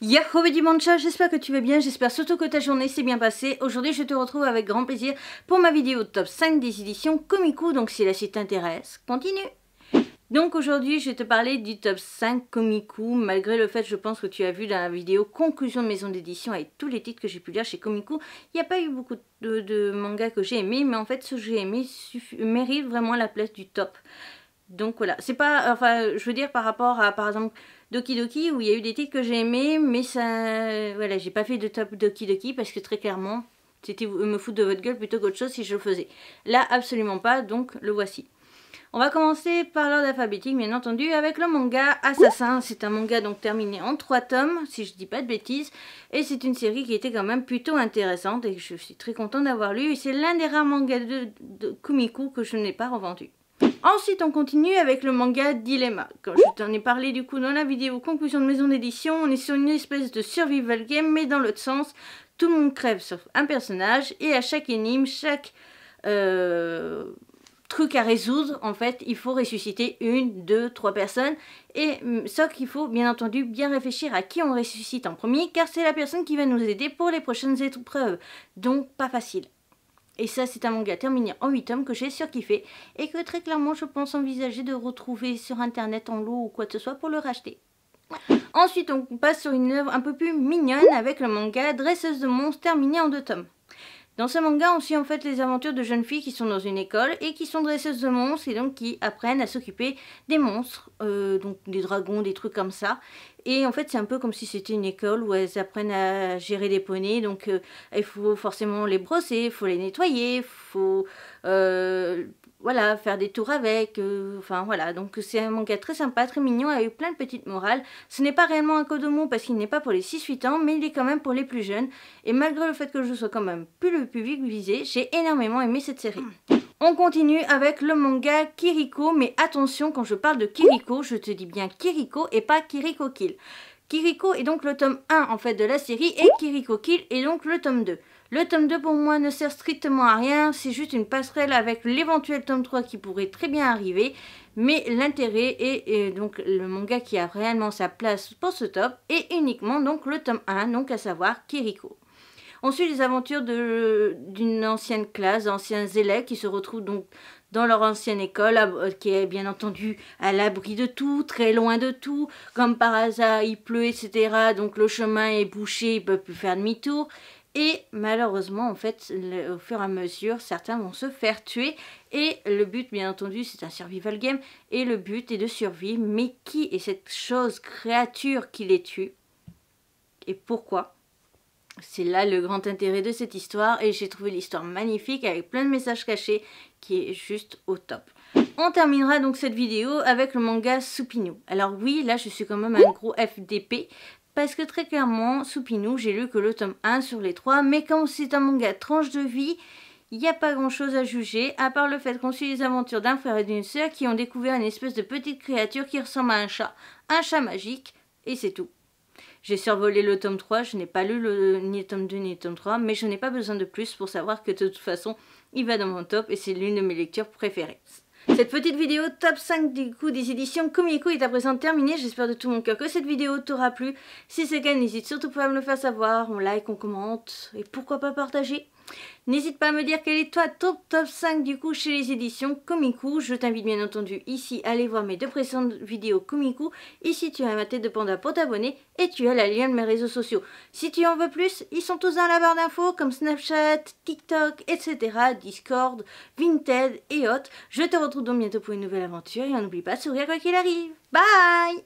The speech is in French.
Yahoo Mancha, j'espère que tu vas bien, j'espère surtout que ta journée s'est bien passée. Aujourd'hui je te retrouve avec grand plaisir pour ma vidéo top 5 des éditions Komiku. donc si la suite t'intéresse, continue donc aujourd'hui, je vais te parler du top 5 Komiku, malgré le fait, je pense que tu as vu dans la vidéo conclusion de maison d'édition avec tous les titres que j'ai pu lire chez Komiku, il n'y a pas eu beaucoup de, de mangas que j'ai aimé, mais en fait, ce que j'ai aimé mérite vraiment la place du top. Donc voilà, c'est pas, enfin, je veux dire par rapport à, par exemple, Doki Doki où il y a eu des titres que j'ai aimés, mais ça. Euh, voilà, j'ai pas fait de top Doki Doki parce que très clairement, c'était me foutre de votre gueule plutôt qu'autre chose si je le faisais. Là, absolument pas, donc le voici. On va commencer par l'ordre alphabétique, bien entendu, avec le manga Assassin. C'est un manga donc terminé en trois tomes, si je dis pas de bêtises. Et c'est une série qui était quand même plutôt intéressante et je suis très contente d'avoir lu. Et c'est l'un des rares mangas de, de Kumiku que je n'ai pas revendu. Ensuite, on continue avec le manga Dilemma. quand je t'en ai parlé du coup dans la vidéo conclusion de maison d'édition, on est sur une espèce de survival game, mais dans l'autre sens, tout le monde crève sauf un personnage, et à chaque énigme, chaque... Euh, truc à résoudre, en fait, il faut ressusciter une, deux, trois personnes. Et mm, sauf qu'il faut bien entendu bien réfléchir à qui on ressuscite en premier, car c'est la personne qui va nous aider pour les prochaines épreuves. Donc pas facile. Et ça, c'est un manga terminé en 8 tomes que j'ai surkiffé et que très clairement, je pense envisager de retrouver sur internet en lot ou quoi que ce soit pour le racheter. Ensuite, on passe sur une œuvre un peu plus mignonne avec le manga Dresseuse de monstres terminé en 2 tomes. Dans ce manga, on suit en fait les aventures de jeunes filles qui sont dans une école et qui sont dresseuses de monstres et donc qui apprennent à s'occuper des monstres, euh, donc des dragons, des trucs comme ça. Et en fait, c'est un peu comme si c'était une école où elles apprennent à gérer des poneys. Donc, euh, il faut forcément les brosser, il faut les nettoyer, il faut euh, voilà, faire des tours avec, euh, enfin voilà, donc c'est un manga très sympa, très mignon, avec plein de petites morales. Ce n'est pas réellement un Kodomo parce qu'il n'est pas pour les 6-8 ans, mais il est quand même pour les plus jeunes, et malgré le fait que je sois quand même plus le public visé, j'ai énormément aimé cette série. On continue avec le manga Kiriko, mais attention, quand je parle de Kiriko, je te dis bien Kiriko et pas Kiriko Kill. Kiriko est donc le tome 1 en fait de la série, et Kiriko Kill est donc le tome 2. Le tome 2 pour moi ne sert strictement à rien, c'est juste une passerelle avec l'éventuel tome 3 qui pourrait très bien arriver, mais l'intérêt est, euh, donc le manga qui a réellement sa place pour ce top et uniquement donc le tome 1, donc à savoir Kiriko. On suit les aventures d'une ancienne classe, d'anciens élèves qui se retrouvent donc dans leur ancienne école, euh, qui est bien entendu à l'abri de tout, très loin de tout. Comme par hasard, il pleut, etc. Donc le chemin est bouché, ils ne peuvent plus faire demi-tour. Et malheureusement, en fait, au fur et à mesure, certains vont se faire tuer. Et le but, bien entendu, c'est un survival game. Et le but est de survivre. Mais qui est cette chose, créature qui les tue Et pourquoi c'est là le grand intérêt de cette histoire et j'ai trouvé l'histoire magnifique avec plein de messages cachés qui est juste au top. On terminera donc cette vidéo avec le manga Soupinou. Alors oui, là je suis quand même un gros FDP parce que très clairement, Soupinou, j'ai lu que le tome 1 sur les 3, mais quand c'est un manga tranche de vie, il n'y a pas grand chose à juger, à part le fait qu'on suit les aventures d'un frère et d'une sœur qui ont découvert une espèce de petite créature qui ressemble à un chat, un chat magique, et c'est tout. J'ai survolé le tome 3, je n'ai pas lu le, ni le tome 2 ni le tome 3, mais je n'ai pas besoin de plus pour savoir que de toute façon, il va dans mon top et c'est l'une de mes lectures préférées. Cette petite vidéo top 5 du coup des éditions Comico est à présent terminée. J'espère de tout mon cœur que cette vidéo t'aura plu. Si c'est le cas, n'hésite surtout pas à me le faire savoir. On like, on commente et pourquoi pas partager. N'hésite pas à me dire quel est toi top top 5 du coup chez les éditions Komiku. Je t'invite bien entendu ici à aller voir mes deux précédentes vidéos Komiku. Ici tu as ma tête de panda pour t'abonner et tu as la lien de mes réseaux sociaux. Si tu en veux plus, ils sont tous dans la barre d'infos comme Snapchat, TikTok, etc. Discord, Vinted et autres. Je te retrouve donc bientôt pour une nouvelle aventure et n'oublie pas de sourire quoi qu'il arrive. Bye